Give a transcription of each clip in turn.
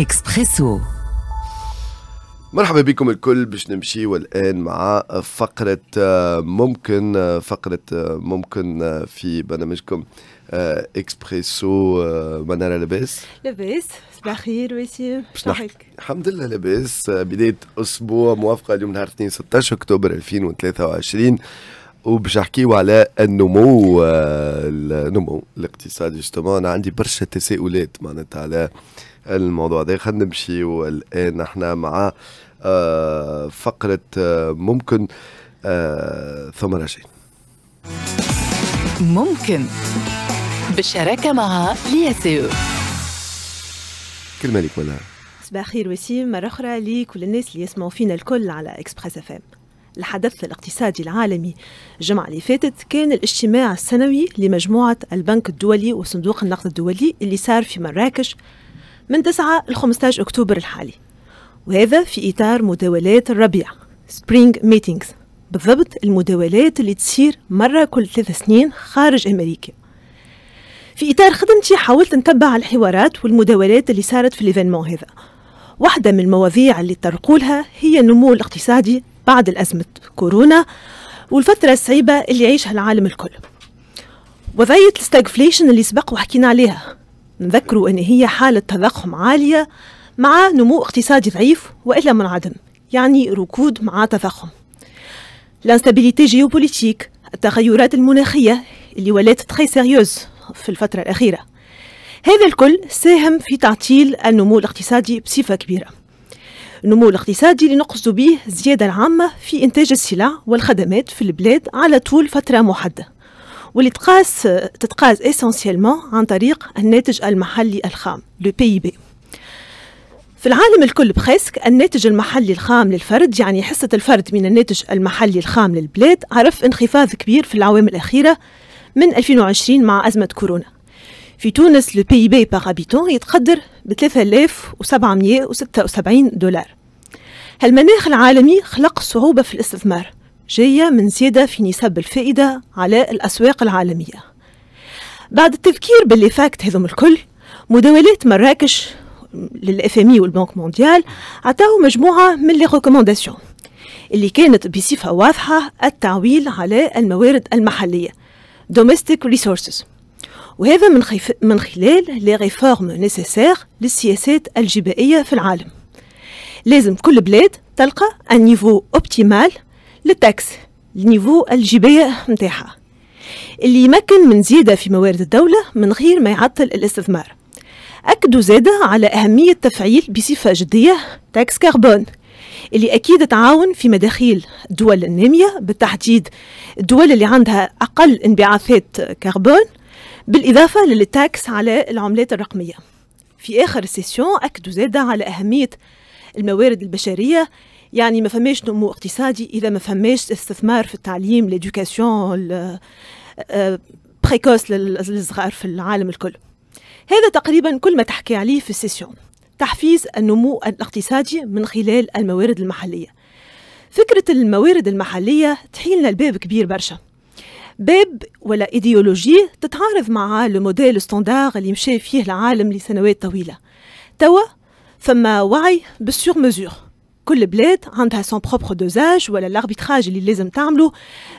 اكسبريسو مرحبا بكم الكل باش نمشيو الان مع فقره آه، ممكن آه، فقره آه، ممكن في برنامجكم اكسبريسو مناره لاباس لاباس صباح الخير وسيم الحمد لله لاباس بدايه اسبوع موافقه اليوم نهار 2 16 اكتوبر 2023 وباش نحكيو على النمو النمو الاقتصادي جوستومون انا عندي برشا تساؤلات معناتها على الموضوع ده خلينا نمشي والان احنا مع آه فقره آه ممكن آه ثم راجعين ممكن بالشراكه مع لياسيو كلمه لك منها صباح الخير وسيم مرة أخرى لكل الناس اللي يسمعوا فينا الكل على إكسبريس اف ام الحدث الاقتصادي العالمي الجمعة اللي فاتت كان الاجتماع السنوي لمجموعة البنك الدولي وصندوق النقد الدولي اللي صار في مراكش من 9 ل 15 أكتوبر الحالي وهذا في إطار مداولات الربيع سبرينج ميتينغز بالضبط المداولات اللي تصير مرة كل ثلاث سنين خارج أمريكا في إطار خدمتي حاولت نتبع الحوارات والمداولات اللي صارت في الإيفينمون هذا واحدة من المواضيع اللي ترقولها هي النمو الاقتصادي بعد الأزمة كورونا والفترة الصعيبة اللي يعيشها العالم الكل وضعية الستاغفليشن اللي سبق وحكينا عليها نذكروا أن هي حالة تضخم عالية مع نمو اقتصادي ضعيف وإلا منعدم يعني ركود مع تضخم لانستابيليتي جيوبوليتيك التغيرات المناخية اللي ولات تخي سيريوز في الفترة الأخيرة هذا الكل ساهم في تعطيل النمو الاقتصادي بصفة كبيرة النمو الاقتصادي اللي نقصد به الزيادة العامة في إنتاج السلع والخدمات في البلاد على طول فترة محددة واللي تقاس تتقاس اسونسيلمون عن طريق الناتج المحلي الخام لو بي بي في العالم الكل بخيسك الناتج المحلي الخام للفرد يعني حصة الفرد من الناتج المحلي الخام للبلاد عرف انخفاض كبير في العوام الأخيرة من 2020 مع أزمة كورونا في تونس لو بي بي باغ ابيتون يتقدر ب 3776 دولار هالمناخ العالمي خلق صعوبة في الاستثمار جاية من زيادة في نسب الفائدة على الأسواق العالمية بعد التذكير باللي فاكت هذم الكل مداولات مراكش للاف ام والبنك مونديال عطاو مجموعه من لي ريكومونداسيون اللي كانت بصفه واضحه التعويل على الموارد المحليه domestic resources وهذا من خيف من خلال لي ريفورم نيسيسير للسياسات الجبائيه في العالم لازم كل بلاد تلقى ان نيفو اوبتيمال للتاكس لنيفو الجبيه متاعها اللي يمكن من زيادة في موارد الدولة من غير ما يعطل الاستثمار أكدوا زادة على أهمية تفعيل بصفة جدية تاكس كربون اللي أكيد تعاون في مداخيل الدول النامية بالتحديد الدول اللي عندها أقل انبعاثات كربون بالإضافة للتاكس على العملات الرقمية في آخر السيسيون أكدوا زادة على أهمية الموارد البشرية يعني ما فماش نمو اقتصادي اذا ما فماش استثمار في التعليم ليدوكاسيون آه، بريكوس للصغار في العالم الكل هذا تقريبا كل ما تحكي عليه في السيسيون تحفيز النمو الاقتصادي من خلال الموارد المحلية فكرة الموارد المحلية تحيلنا الباب كبير برشا باب ولا ايديولوجي تتعارض مع لو موديل ستاندار اللي مشى فيه العالم لسنوات طويلة توا فما وعي بالسور مزور كل بلاد عندها سون بروبر دوزاج ولا الاربيتراج اللي لازم تعمله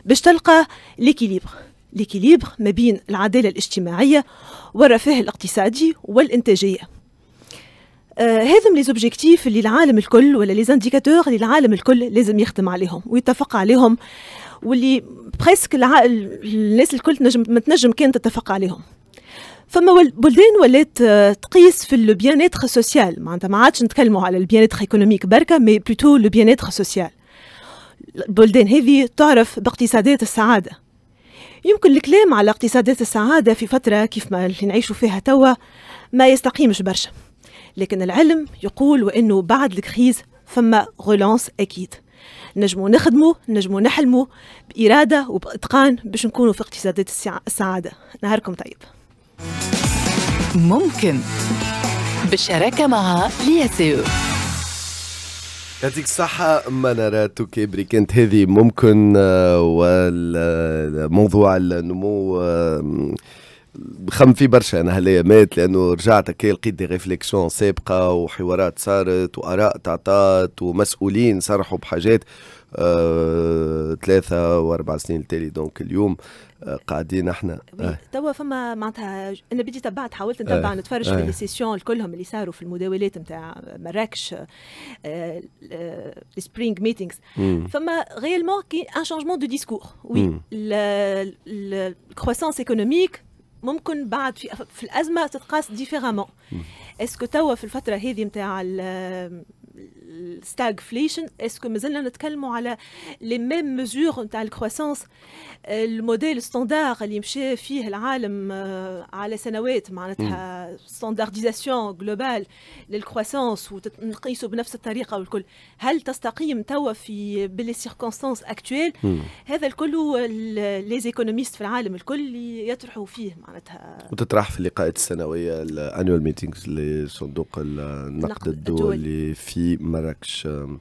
باش تلقى ليكيليبر ليكيليبر ما بين العداله الاجتماعيه والرفاه الاقتصادي والانتاجيه آه هذم لي زوبجيكتيف اللي العالم الكل ولا لي زانديكاتور اللي العالم الكل لازم يخدم عليهم ويتفق عليهم واللي بريسك الناس الكل تنجم ما تنجم كان تتفق عليهم فما بلدان ولات آه، تقيس في البيانيتر سوسيال معناتها ما عادش نتكلموا على البيانيتر ايكونوميك بركه مي بلوتو البيانيتر سوسيال البلدان هذه تعرف باقتصادات السعاده يمكن الكلام على اقتصادات السعاده في فتره كيف ما اللي نعيشوا فيها توا ما يستقيمش برشا لكن العلم يقول وانه بعد الكريز فما غولانس اكيد نجمو نخدمو نجمو نحلمو بإرادة وبإتقان باش نكونوا في اقتصادات السعادة نهاركم طيب ممكن بالشراكة مع لياسيو يعطيك الصحة مناراتك بريكنت هذه ممكن آه، والموضوع النمو آه، خم في برشا انا هالايامات لانه رجعت كي لقيت دي ريفليكسيون سابقه وحوارات صارت واراء تعطات ومسؤولين صرحوا بحاجات آه، ثلاثة وأربع سنين التالي دونك اليوم آه، قاعدين احنا طيب، آه. توا فما معناتها انا بدي تبعت حاولت نتبع آه. نتفرج في آه. لي سيسيون كلهم اللي صاروا في المداولات نتاع مراكش آه، السبرينغ ميتينغز فما غيالمون كي ان شونجمون دو ديسكور وي الكروسانس ايكونوميك ممكن بعد في, في الازمه تتقاس ديفيرامون اسكو توا في الفتره هذه نتاع الستاغفليشن اسكو مازلنا نتكلموا على لي ميم مزور نتاع الكروسانس الموديل ستاندار اللي مشى فيه العالم على سنوات معناتها ستاندارديزاسيون جلوبال للكروسانس ونقيسوا بنفس الطريقه والكل هل تستقيم توا في بلي سيركونستانس اكتويل هذا الكل لي زيكونوميست في العالم الكل يطرحوا فيه معناتها وتطرح في اللقاءات السنويه الانوال ميتينغز لصندوق النقد الدولي في olarak